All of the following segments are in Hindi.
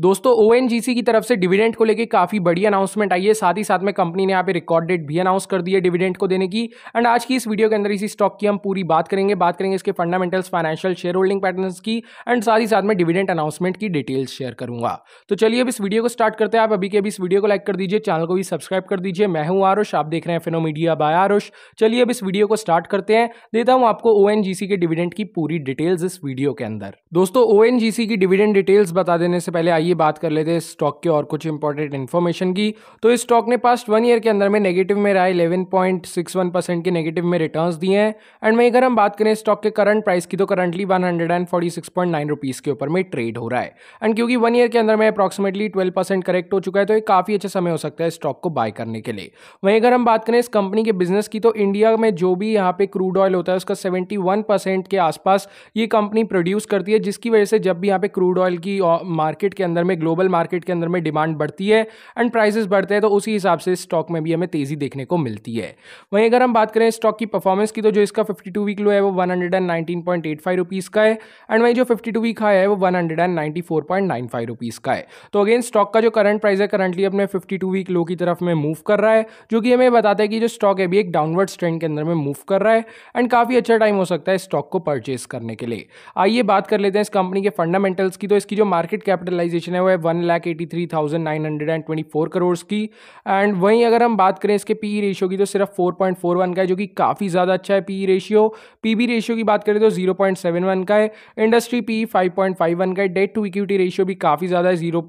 दोस्तों ओ की तरफ से डिविडेंड को लेकर काफ़ी बड़ी अनाउंसमेंट आई है साथ ही साथ में कंपनी ने यहाँ पे रिकॉर्ड डेट भी अनाउंस कर दी है डिविडेंड को देने की एंड आज की इस वीडियो के अंदर इसी स्टॉक की हम पूरी बात करेंगे बात करेंगे इसके fundamentals financial share holding patterns की एंड साथ ही साथ में डिविडेंट अनाउंसमेंट की डिटेल्स शेयर करूंगा तो चलिए अब इस वीडियो को स्टार्ट करते हैं आप अभी के अभी इस वीडियो को लाइक कर दीजिए चैनल को भी सब्सक्राइब कर दीजिए मैं हूँ आरुष आप देख रहे हैं फिनोमीडिया बाय आरुष चलिए अब इस वीडियो को स्टार्ट करते हैं देता हूँ आपको ओ के डिविडेंट की पूरी डिटेल्स इस वीडियो के अंदर दोस्तों ओ की डिविडेंट डिटेल्स बता देने से पहले आइए बात कर लेते हैं स्टॉक के और कुछ इंपॉर्टेंट इन्फॉर्मेशन की तो इस स्टॉक ने पास्ट वन ईयर के अंदर में नेगेटिव में रहा eleven point six one percent के नेगेटिव में रिटर्न्स दिए हैं एंड वहीं अगर हम बात करें स्टॉक के करंट प्राइस की तो currently one hundred and forty six point nine rupees के ऊपर में ट्रेड हो रहा है एंड क्योंकि वन ईयर के अंदर में अप्रॉक्सिमेटली ट्वेल्व परसेंट करेक्ट हो चुका है तो एक काफ़ी अच्छा समय हो सकता है स्टॉक को बाय करने के लिए वहीं अगर हम बात करें इस कंपनी के बिजनेस की तो इंडिया में जो भी यहाँ पे क्रूड ऑयल होता है उसका सेवेंटी वन परसेंट के आसपास ये कंपनी प्रोड्यूस करती है जिसकी वजह से जब भी यहाँ पे क्रूड ऑयल की मार्केट uh, के अंदर अंदर में ग्लोबल मार्केट के अंदर में डिमांड बढ़ती है एंड प्राइसेस बढ़ते हैं तो उसी हिसाब से स्टॉक में भी हमें तेज़ी देखने को मिलती है वहीं अगर हम बात करें स्टॉक की परफॉर्मेंस की तो जो इसका फिफ्टी वीक लो है वो one hundred and nineteen point eight five rupees का है एंड वहीं जो फिफ्टी वीक हाई है वो one hundred and ninety four point nine five rupees का है तो अगेन स्टॉक का जो करंट प्राइस है करंटली अपने फिफ्टी टू वीक लो की तरफ में मूव कर रहा है जो कि हमें बताता है कि जो स्टॉक है भी एक डाउनवर्ड ट्रेंड के अंदर में मूव कर रहा है एंड काफ़ी अच्छा टाइम हो सकता है स्टॉक को परचेस करने के लिए आइए बात कर लेते हैं इस कंपनी के फंडामेंटल्स की तो इसकी जो मार्केट कैपिटलाइजेशन वैल्यूएशन है वह one lakh eighty three thousand nine hundred and twenty four crore की एंड वहीं अगर हम बात करें इसके पी रेशियो e की तो सिर्फ फोर पॉइंट फोर वन का है जो कि काफ़ी ज़्यादा अच्छा है P ratio P B ratio की बात करें तो जीरो पॉइंट सेवन वन का है industry P five point five one का है डेट टू इक्विटी रेशियो भी काफ़ी ज़्यादा है जीरो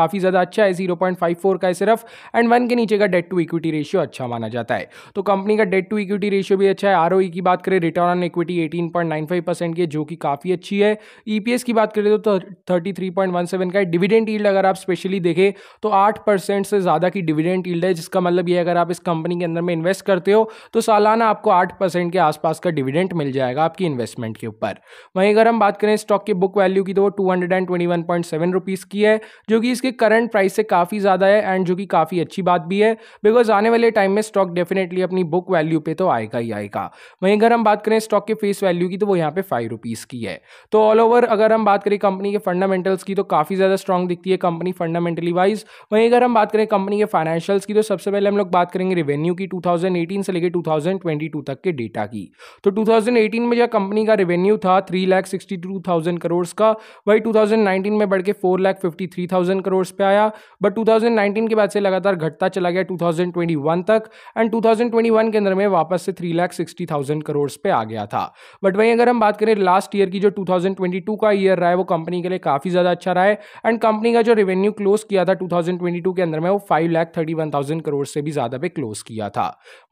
काफ़ी ज़्यादा अच्छा है जीरो पॉइंट फाइव फोर का है सिर्फ एंड वन के नीचे का डेट टू इक्विटी रेशियो अच्छा माना जाता है तो कंपनी का डेट टू इक्विटी रेशियो भी अच्छा है आर e की बात करें return on equity eighteen point nine five percent की है जो कि काफ़ी अच्छी है ई e की बात करें तो thirty three point one seven का है डिविडेंड ईल्ड अगर आप स्पेशली देखें तो आठ परसेंट से ज़्यादा की डिविडेंड ईल्ड है जिसका मतलब ये अगर आप इस कंपनी के अंदर में इन्वेस्ट करते हो तो सालाना आपको आठ परसेंट के आसपास का डिविडेंट मिल जाएगा आपकी इन्वेस्टमेंट के ऊपर वहीं अगर हम बात करें स्टॉक की बुक वैल्यू की तो वो two hundred and twenty one point seven rupees की है जो कि इसके करंट प्राइस से काफ़ी ज़्यादा है एंड जो कि काफ़ी अच्छी बात भी है बिकॉज आने वाले टाइम में स्टॉक डेफिनेटली अपनी बुक वैल्यू पे तो आएगा ही आएगा वहीं अगर हम बात करें स्टॉक के फेस वैल्यू की तो वो यहाँ पे फाइव रुपीज़ की है तो ऑल ओवर अगर हम बात करें कंपनी के फंडामेंटल्स की तो काफ़ी ज़्यादा स्ट्रॉन्ग दिखती है कंपनी फंडामेंटली वाइज वहीं अगर हम बात करें कंपनी के फाइनेंशियल्स की तो सबसे पहले हम लोग बात करेंगे रेवेन्यू की 2018 से लेकर 2022 तक के डेटा की तो 2018 में जो कंपनी का रेवेन्यू था three lakh sixty two thousand crore का वही 2019 में बढ़ के four lakh fifty three thousand crore पे आया बट 2019 के बाद से लगातार घटता चला गया 2021 तक एंड 2021 के अंदर में वापस से three lakh sixty thousand crore पे आ गया था बट वहीं अगर हम बात करें लास्ट ईयर की जो 2022 का ईयर रहा है वो कंपनी के लिए काफ़ी ज़्यादा अच्छा रहा है एंड कंपनी का जो रेवेन्यू क्लोज किया था 2022 के अंदर में वो five lakh thirty one thousand crore से भी ज़्यादा पे क्लोज किया था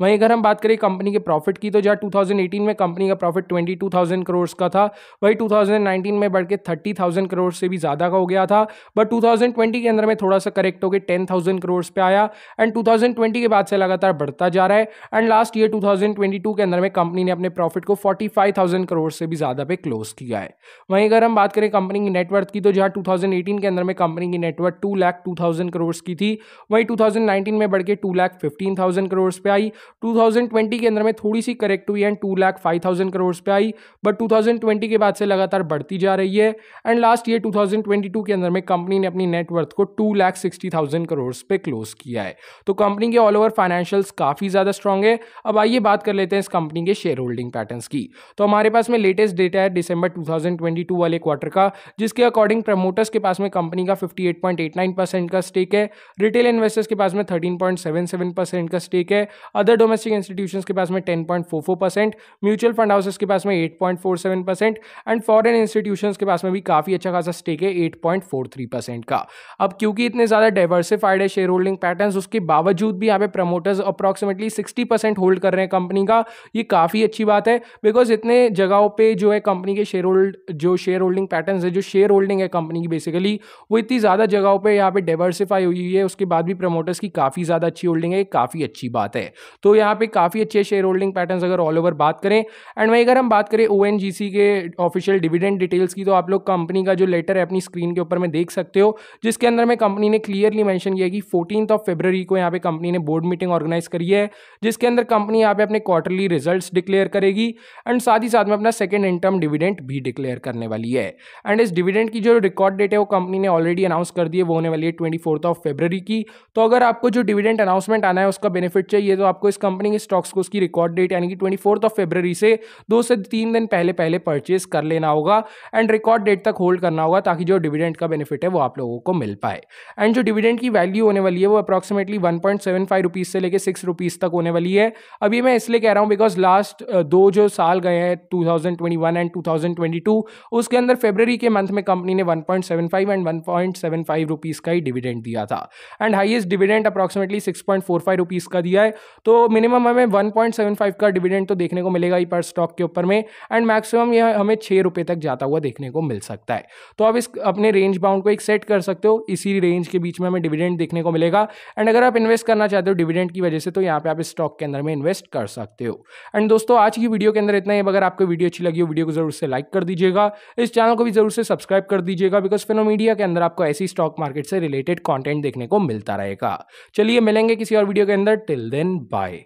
वहीं अगर हम बात करें कंपनी के प्रॉफिट की तो जहाँ 2018 में कंपनी का profit twenty two thousand crore का था वही 2019 में बढ़ के थर्टी थाउजेंड करोड़ से भी ज़्यादा का हो गया था बट टू के अंदर में थोड़ा सा करेक्ट होकर टेन थाउजेंड करोड़ पे आया एंड टू के बाद से लगातार बढ़ता जा रहा है एंड लास्ट ईयर टू के अंदर में कंपनी ने अपने प्रॉफिट को फोर्टी करोड़ से भी ज़्यादा पे क्लोज किया है वहीं अगर हम बात करें कंपनी की नेटवर्थ की तो जहाँ टू के अंदर अंदर में कंपनी की net worth two lakh two thousand crore की थी वहीं 2019 में बढ़ के two lakh fifteen thousand crore पे आई 2020 के अंदर में थोड़ी सी करेक्ट हुई and two lakh five thousand crore पे आई बट 2020 के बाद से लगातार बढ़ती जा रही है एंड लास्ट ईयर टू के अंदर में कंपनी ने अपनी नेटवर्थ को two lakh sixty thousand crore पे क्लोज किया है तो कंपनी के ऑल ओवर फाइनेंशियल्स काफ़ी ज़्यादा स्ट्रॉन्ग है अब आइए बात कर लेते हैं इस कंपनी के शेयर होल्डिंग पैटर्न की तो हमारे पास में लेटेस्ट डेटा है दिसंबर 2022 वाले क्वार्टर का जिसके अकॉर्डिंग प्रमोटर्स के पास में कंपनी का 58.89 परसेंट का स्टेक है रिटेल इन्वेस्टर्स के पास में 13.77 परसेंट का स्टेक है अदर डोमेस्टिक इंस्टीट्यूशंस के पास में 10.44 परसेंट म्यूचुअल फंड हाउसेस के पास में 8.47 परसेंट एंड फॉरन इंस्टीट्यूशन के पास में भी काफ़ी अच्छा खासा स्टेक है एट परसेंट का अब क्योंकि इतने ज़्यादा डाइवर्सिफाइड है शेयर होल्डिंग पैटर्न उसके बावजूद भी यहाँ पे promoters approximately sixty percent hold कर रहे हैं कंपनी का ये काफ़ी अच्छी बात है बिकॉज इतने जगहों पर जो है कंपनी के शेयर होल्ड जो शेयर होल्डिंग पैटर्न है जो शेयर होल्डिंग है कंपनी की बेसिकली वो इतनी ज़्यादा जगहों पर यहाँ पर डाइवर्सिफाई हुई है उसके बाद भी प्रमोटर्स की काफ़ी ज़्यादा अच्छी होल्डिंग है काफ़ी अच्छी बात है तो यहाँ पर काफ़ी अच्छे शेयर होल्डिंग पैटर्न अगर ऑल ओवर बात करें एंड वहीं अगर हम बात करें ओ के ऑफिशियल डिविडेंड डिटेल्स की तो आप लोग कंपनी का जो लेटर है अपनी स्क्रीन के ऊपर में देख सकते हो जिसके अंदर में कंपनी ने क्लियरली मैंशन किया कि फोर्टीन ऑफ फेबररी को यहाँ पे कंपनी ने बोर्ड मीटिंग ऑर्गेनाइज करी है जिसके अंदर कंपनी यहाँ पे अपने क्वार्टरली रिजल्ट्स डिक्लेयर करेगी एंड साथ ही साथ में अपना सेकेंड इंटर्म डिविडेंट भी डिक्लेयर करने वाली है एंड इस डिविडेंट की जो रिकॉर्ड डेट है वो कंपनी ने ऑलरेडी अनाउंस कर दी है वो होने वाली है ट्वेंटी फोर्थ ऑफ फेबररी की तो अगर आपको जो डिविडेंड अनाउंसमेंट आना है उसका बेनिफिट चाहिए तो आपको इस कंपनी के स्टॉक्स को उसकी रिकॉर्ड डेट यानी कि ट्वेंटी फोर्थ ऑफ फेबररी से दो से तीन दिन पहले पहले परचेज कर लेना होगा एंड रिकॉर्ड डेट तक होल्ड करना होगा ताकि जो डिविडेंड का बेनिफिट है वो आप लोगों को मिल पाए एंड जो डिविडेंड की वैल्यू होने वाली है वो approximately one point seven five rupees से लेकर सिक्स रुपीज़ तक होने वाली है अभी मैं इसलिए कह रहा हूँ बिकॉज लास्ट दो जो साल गए हैं two thousand twenty one and two thousand twenty two उसके अंदर फेबररी के मंथ में कंपनी ने one point seven five and one point seven five rupees का ही डिविडेंड दिया था and highest dividend approximately six point four five rupees का दिया है तो मिनिमम हमें वन पॉइंट सेवन फाइव का डिविडेंड तो देखने को मिलेगा ही पर स्टॉक के ऊपर में एंड मैक्सिमम यह हमें छः रुपये तक जाता हुआ देखने को मिल सकता है तो आप इस अपने रेंज बाउंड को एक सेट कर सकते हो इसी रेंज के बीच में हमें डिविडेंड देखने को मिलेगा एंड अगर आप इन्वेस्ट करना चाहते हो डिविडेंड की वजह से तो यहाँ पे आप इस स्टॉक के अंदर में इन्वेस्ट कर सकते हो एंड दोस्तों आज की वीडियो के अंदर इतना ही अगर आपको वीडियो अच्छी लगी हो वीडियो को जरूर से लाइक कर दीजिएगा इस चैनल को भी जरूर से सब्सक्राइब कर दीजिएगा बिकॉज फिनो मीडिया के अंदर आपको ऐसी स्टॉक मार्केट से रिलेटेड कॉन्टेंट देखने को मिलता रहेगा चलिए मिलेंगे किसी और वीडियो के अंदर टिल देन बाय